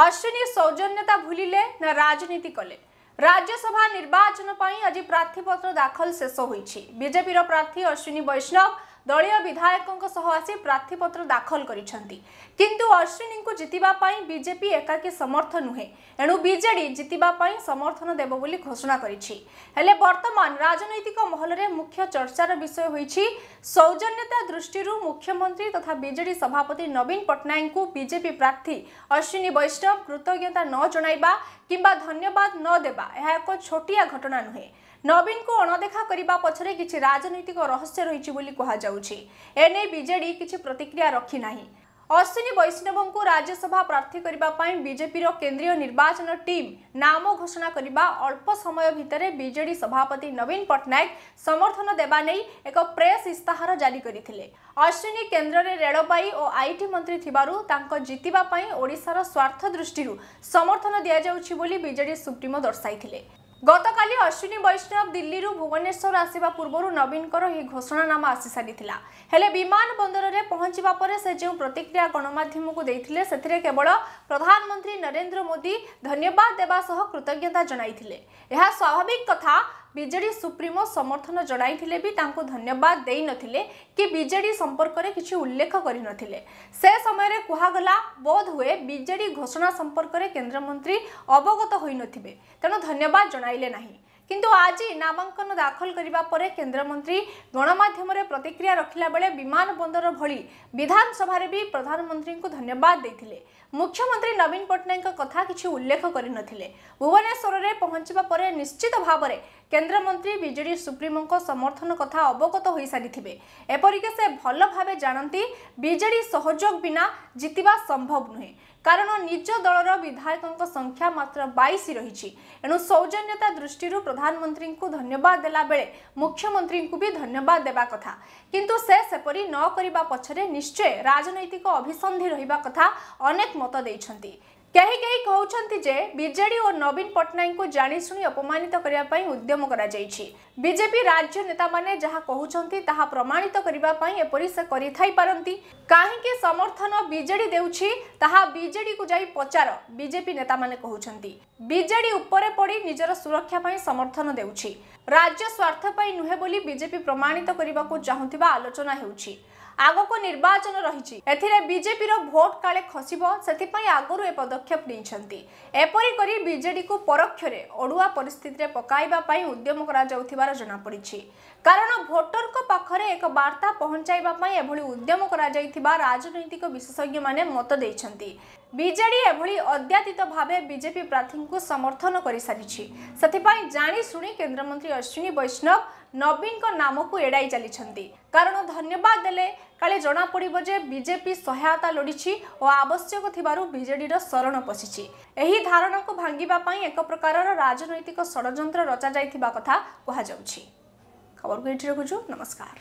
ଅଶ୍ୱିନୀ ସୌଜନ୍ୟତା ଭୁଲିଲେ ନା ରାଜନୀତି କଲେ ରାଜ୍ୟସଭା ନିର୍ବାଚନ ପାଇଁ ଆଜି ପ୍ରାର୍ଥୀପତ୍ର ଦାଖଲ ଶେଷ ହୋଇଛି ବିଜେପିର ପ୍ରାର୍ଥୀ ଅଶ୍ୱିନୀ ବୈଷ୍ଣବ ଦଳୀୟ ବିଧାୟକଙ୍କ ସହ ଆସି ପ୍ରାର୍ଥୀପତ୍ର ଦାଖଲ କରିଛନ୍ତି କିନ୍ତୁ ଅଶ୍ୱିନୀଙ୍କୁ ଜିତିବା ପାଇଁ ବିଜେପି ଏକାକୀ ସମର୍ଥ ନୁହେଁ ଏଣୁ ବିଜେଡି ଜିତିବା ପାଇଁ ସମର୍ଥନ ଦେବ ବୋଲି ଘୋଷଣା କରିଛି ହେଲେ ବର୍ତ୍ତମାନ ରାଜନୈତିକ ମହଲରେ ମୁଖ୍ୟ ଚର୍ଚ୍ଚାର ବିଷୟ ହୋଇଛି ସୌଜନ୍ୟତା ଦୃଷ୍ଟିରୁ ମୁଖ୍ୟମନ୍ତ୍ରୀ ତଥା ବିଜେଡି ସଭାପତି ନବୀନ ପଟ୍ଟନାୟକଙ୍କୁ ବିଜେପି ପ୍ରାର୍ଥୀ ଅଶ୍ୱିନୀ ବୈଷ୍ଣବ କୃତଜ୍ଞତା ନ ଜଣାଇବା କିମ୍ବା ଧନ୍ୟବାଦ ନ ଦେବା ଏହା ଏକ ଛୋଟିଆ ଘଟଣା ନୁହେଁ ନବୀନଙ୍କୁ ଅଣଦେଖା କରିବା ପଛରେ କିଛି ରାଜନୈତିକ ରହସ୍ୟ ରହିଛି ବୋଲି କୁହାଯାଉଛି ଏନେଇ ବିଜେଡି କିଛି ପ୍ରତିକ୍ରିୟା ରଖିନାହିଁ ଅଶ୍ୱିନୀ ବୈଷ୍ଣବଙ୍କୁ ରାଜ୍ୟସଭା ପ୍ରାର୍ଥୀ କରିବା ପାଇଁ ବିଜେପିର କେନ୍ଦ୍ରୀୟ ନିର୍ବାଚନ ଟିମ୍ ନାମ ଘୋଷଣା କରିବା ଅଳ୍ପ ସମୟ ଭିତରେ ବିଜେଡି ସଭାପତି ନବୀନ ପଟ୍ଟନାୟକ ସମର୍ଥନ ଦେବା ନେଇ ଏକ ପ୍ରେସ୍ ଇସ୍ତାହାର ଜାରି କରିଥିଲେ ଅଶ୍ୱିନୀ କେନ୍ଦ୍ରରେ ରେଳବାଇ ଓ ଆଇଟି ମନ୍ତ୍ରୀ ଥିବାରୁ ତାଙ୍କ ଜିତିବା ପାଇଁ ଓଡ଼ିଶାର ସ୍ୱାର୍ଥ ଦୃଷ୍ଟିରୁ ସମର୍ଥନ ଦିଆଯାଉଛି ବୋଲି ବିଜେଡି ସୁପ୍ରିମୋ ଦର୍ଶାଇଥିଲେ ଗତକାଲି ଅଶ୍ୱିନୀ ବୈଷ୍ଣବ ଦିଲ୍ଲୀରୁ ଭୁବନେଶ୍ୱର ଆସିବା ପୂର୍ବରୁ ନବୀନଙ୍କର ଏହି ଘୋଷଣାନାମା ଆସିସାରିଥିଲା ହେଲେ ବିମାନ ବନ୍ଦରରେ ପହଞ୍ଚିବା ପରେ ସେ ଯେଉଁ ପ୍ରତିକ୍ରିୟା ଗଣମାଧ୍ୟମକୁ ଦେଇଥିଲେ ସେଥିରେ କେବଳ ପ୍ରଧାନମନ୍ତ୍ରୀ ନରେନ୍ଦ୍ର ମୋଦି ଧନ୍ୟବାଦ ଦେବା ସହ କୃତଜ୍ଞତା ଜଣାଇଥିଲେ ଏହା ସ୍ୱାଭାବିକ କଥା ବିଜେଡି ସୁପ୍ରିମୋ ସମର୍ଥନ ଜଣାଇଥିଲେ ବି ତାଙ୍କୁ ଧନ୍ୟବାଦ ଦେଇନଥିଲେ କି ବିଜେଡି ସମ୍ପର୍କରେ କିଛି ଉଲ୍ଲେଖ କରିନଥିଲେ ସେ ସମୟରେ କୁହାଗଲା ବୋଧ ହୁଏ ବିଜେଡି ଘୋଷଣା ସମ୍ପର୍କରେ କେନ୍ଦ୍ରମନ୍ତ୍ରୀ ଅବଗତ ହୋଇନଥିବେ ତେଣୁ ଧନ୍ୟବାଦ ଜଣାଇଲେ ନାହିଁ কিন্তু আজি নামাঙ্কন দাখল করা পরে কেন্দ্রমন্ত্রী গণমাধ্যমের প্রতিক্রিয়া রখিলা বেড়ে বিমান বন্দর ভি বিধানসভার বি প্রধানমন্ত্রী ধন্যবাদ দিয়ে মুখ্যমন্ত্রী নবীন পট্টনাক কথা কিছু উল্লেখ করে ভুবনেশ্বরের পঞ্চা পরে নিশ্চিত ভাবে কেন্দ্রমন্ত্রী বিজেডি সুপ্রিমো সমর্থন কথা অবগত হয়ে সারি এপরিকি সে ভালো ভাবে জাঁতি বিজেডি সহযোগ বিনা জিতবা সম্ভব নুহে କାରଣ ନିଜ ଦଳର ବିଧାୟକଙ୍କ ସଂଖ୍ୟା ମାତ୍ର ବାଇଶ ରହିଛି ଏଣୁ ସୌଜନ୍ୟତା ଦୃଷ୍ଟିରୁ ପ୍ରଧାନମନ୍ତ୍ରୀଙ୍କୁ ଧନ୍ୟବାଦ ଦେଲା ବେଳେ ମୁଖ୍ୟମନ୍ତ୍ରୀଙ୍କୁ ବି ଧନ୍ୟବାଦ ଦେବା କଥା କିନ୍ତୁ ସେ ସେପରି ନ କରିବା ପଛରେ ନିଶ୍ଚୟ ରାଜନୈତିକ ଅଭିସନ୍ଧି ରହିବା କଥା ଅନେକ ମତ ଦେଇଛନ୍ତି କେହି କେହି କହୁଛନ୍ତି ଯେ ବିଜେଡି ଓ ନବୀନ ପଟ୍ଟନାୟକଙ୍କୁ ଜାଣିଶୁଣି ଅପମାନିତ କରିବା ପାଇଁ ଉଦ୍ୟମ କରାଯାଇଛି ବିଜେପି ରାଜ୍ୟ ନେତାମାନେ ଯାହା କହୁଛନ୍ତି ତାହା ପ୍ରମାଣିତ କରିବା ପାଇଁ ଏପରି ସେ କରିଥାଇପାରନ୍ତି କାହିଁକି ସମର୍ଥନ ବିଜେଡି ଦେଉଛି ତାହା ବିଜେଡିକୁ ଯାଇ ପଚାର ବିଜେପି ନେତାମାନେ କହୁଛନ୍ତି ବିଜେଡି ଉପରେ ପଡ଼ି ନିଜର ସୁରକ୍ଷା ପାଇଁ ସମର୍ଥନ ଦେଉଛି ରାଜ୍ୟ ସ୍ୱାର୍ଥ ପାଇଁ ନୁହେଁ ବୋଲି ବିଜେପି ପ୍ରମାଣିତ କରିବାକୁ ଚାହୁଁଥିବା ଆଲୋଚନା ହେଉଛି ଆଗକୁ ନିର୍ବାଚନ ରହିଛି ଏଥିରେ ବିଜେପିର ଭୋଟ କାଳେ ଖସିବ ସେଥିପାଇଁ ଆଗରୁ ଏ ପଦକ୍ଷେପ ନେଇଛନ୍ତି ଏପରି କରି ବିଜେଡିକୁ ପରୋକ୍ଷରେ ଅଡ଼ୁଆ ପରିସ୍ଥିତିରେ ପକାଇବା ପାଇଁ ଉଦ୍ୟମ କରାଯାଉଥିବାର ଜଣାପଡ଼ିଛି କାରଣ ଭୋଟରଙ୍କ ପାଖରେ ଏକ ବାର୍ତ୍ତା ପହଞ୍ଚାଇବା ପାଇଁ ଏଭଳି ଉଦ୍ୟମ କରାଯାଇଥିବା ରାଜନୈତିକ ବିଶେଷଜ୍ଞମାନେ ମତ ଦେଇଛନ୍ତି ବିଜେଡି ଏଭଳି ଅଦ୍ୟାତୀତ ଭାବେ ବିଜେପି ପ୍ରାର୍ଥୀଙ୍କୁ ସମର୍ଥନ କରିସାରିଛି ସେଥିପାଇଁ ଜାଣିଶୁଣି କେନ୍ଦ୍ରମନ୍ତ୍ରୀ ଅଶ୍ୱିନୀ ବୈଷ୍ଣବ ନବୀନଙ୍କ ନାମକୁ ଏଡ଼ାଇ ଚାଲିଛନ୍ତି କାରଣ ଧନ୍ୟବାଦ ଦେଲେ କାଳେ ଜଣାପଡ଼ିବ ଯେ ବିଜେପି ସହାୟତା ଲୋଡ଼ିଛି ଓ ଆବଶ୍ୟକ ଥିବାରୁ ବିଜେଡ଼ିର ଶରଣ ପଶିଛି ଏହି ଧାରଣାକୁ ଭାଙ୍ଗିବା ପାଇଁ ଏକ ପ୍ରକାରର ରାଜନୈତିକ ଷଡ଼ଯନ୍ତ୍ର ରଚାଯାଇଥିବା କଥା କୁହାଯାଉଛି ଖବରକୁ ଏଠି ରଖୁଛୁ ନମସ୍କାର